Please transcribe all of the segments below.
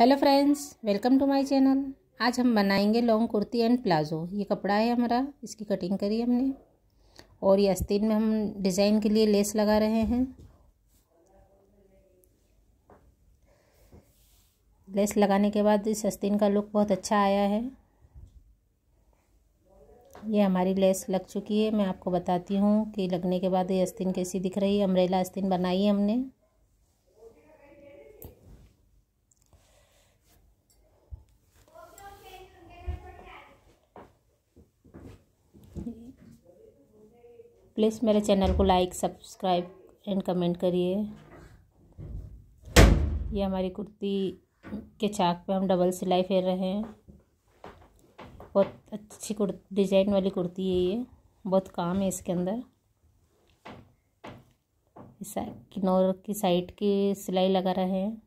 hello friends welcome to my channel आज हम बनाएंगे लॉन्ग कुर्ती एंड प्लाज़ो ये कपड़ा है हमारा इसकी कटिंग करी हमने और ये आस्तीन में हम डिज़ाइन के लिए लेस लगा रहे हैं लेस लगाने के बाद इस आस्तीन का लुक बहुत अच्छा आया है ये हमारी लेस लग चुकी है मैं आपको बताती हूँ कि लगने के बाद ये आस्तीन कैसी दिख रही है अम्ब्रेला आस्तीन बनाई है हमने प्लीज़ मेरे चैनल को लाइक सब्सक्राइब एंड कमेंट करिए ये हमारी कुर्ती के चाक पे हम डबल सिलाई फेर रहे हैं बहुत अच्छी कुर् डिजाइन वाली कुर्ती है ये बहुत काम है इसके अंदर किनोर की साइड की सिलाई लगा रहे हैं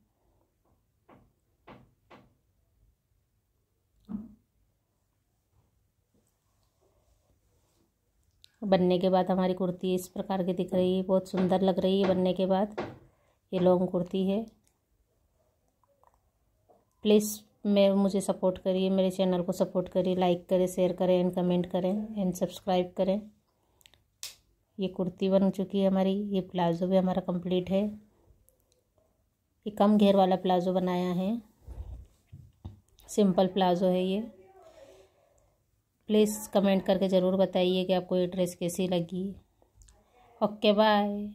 बनने के बाद हमारी कुर्ती इस प्रकार की दिख रही है बहुत सुंदर लग रही है बनने के बाद ये लॉन्ग कुर्ती है प्लीज़ मैं मुझे सपोर्ट करिए मेरे चैनल को सपोर्ट करिए लाइक करें शेयर करें एंड कमेंट करें एंड सब्सक्राइब करें ये कुर्ती बन चुकी है हमारी ये प्लाज़ो भी हमारा कंप्लीट है ये कम घेर वाला प्लाज़ो बनाया है सिंपल प्लाज़ो है ये प्लीज़ कमेंट करके ज़रूर बताइए कि आपको ये ड्रेस कैसी लगी ओके बाय